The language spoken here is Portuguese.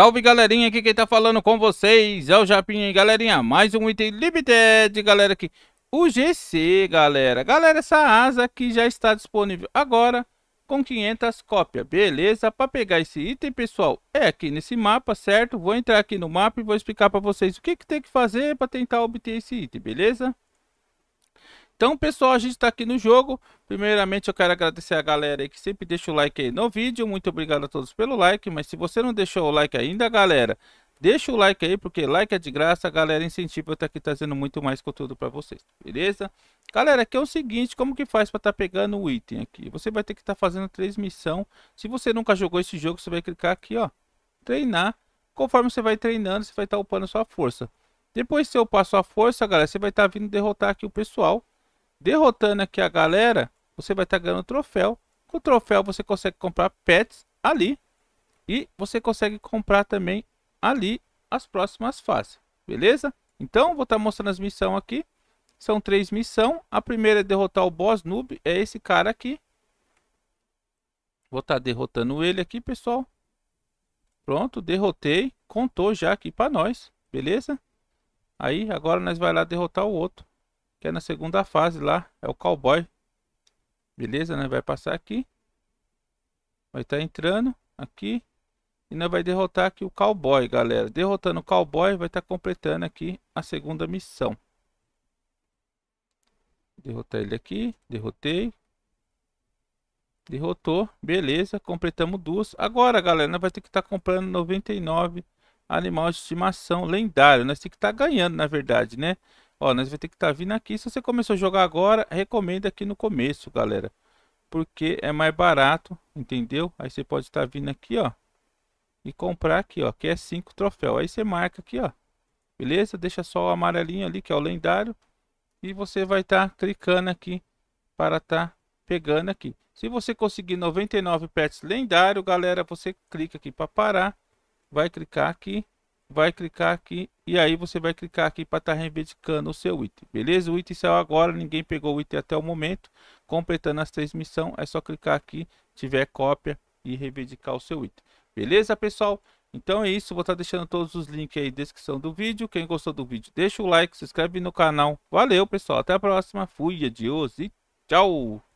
Salve galerinha, aqui quem tá falando com vocês é o Japinha, galerinha, mais um item limited, galera, aqui, o GC, galera, galera, essa asa aqui já está disponível agora com 500 cópias, beleza? Para pegar esse item, pessoal, é aqui nesse mapa, certo? Vou entrar aqui no mapa e vou explicar para vocês o que, que tem que fazer para tentar obter esse item, beleza? Então, pessoal, a gente está aqui no jogo. Primeiramente, eu quero agradecer a galera aí que sempre deixa o like aí no vídeo. Muito obrigado a todos pelo like. Mas se você não deixou o like ainda, galera, deixa o like aí, porque like é de graça. A galera incentiva eu estar aqui trazendo muito mais conteúdo para vocês, beleza? Galera, aqui é o seguinte, como que faz para estar tá pegando o item aqui? Você vai ter que estar tá fazendo três missão. Se você nunca jogou esse jogo, você vai clicar aqui, ó, treinar. Conforme você vai treinando, você vai estar tá upando sua força. Depois que você upar sua força, galera, você vai estar tá vindo derrotar aqui o pessoal derrotando aqui a galera, você vai estar tá ganhando troféu. Com o troféu você consegue comprar pets ali. E você consegue comprar também ali as próximas fases. Beleza? Então, vou estar tá mostrando as missões aqui. São três missões. A primeira é derrotar o boss noob. É esse cara aqui. Vou estar tá derrotando ele aqui, pessoal. Pronto, derrotei. Contou já aqui para nós. Beleza? Aí, agora nós vai lá derrotar o outro. Que é na segunda fase lá. É o cowboy. Beleza, né? Vai passar aqui. Vai estar tá entrando aqui. E nós vai derrotar aqui o cowboy, galera. Derrotando o cowboy, vai estar tá completando aqui a segunda missão. Derrotar ele aqui. Derrotei. Derrotou. Beleza. Completamos duas. Agora, galera, nós vai ter que estar tá comprando 99 animais de estimação lendário. Nós temos que estar tá ganhando, na verdade, né? Ó, nós vai ter que estar tá vindo aqui. Se você começou a jogar agora, recomenda aqui no começo, galera. Porque é mais barato, entendeu? Aí você pode estar tá vindo aqui, ó. E comprar aqui, ó. Que é 5 troféu. Aí você marca aqui, ó. Beleza? Deixa só o amarelinho ali, que é o lendário. E você vai estar tá clicando aqui para estar tá pegando aqui. Se você conseguir 99 pets lendário, galera, você clica aqui para parar. Vai clicar aqui vai clicar aqui e aí você vai clicar aqui para estar tá reivindicando o seu item, beleza? O item saiu agora, ninguém pegou o item até o momento, completando as três missões, é só clicar aqui, tiver cópia e reivindicar o seu item, beleza pessoal? Então é isso, vou estar tá deixando todos os links aí na descrição do vídeo, quem gostou do vídeo deixa o like, se inscreve no canal, valeu pessoal, até a próxima, fui, adeus e tchau!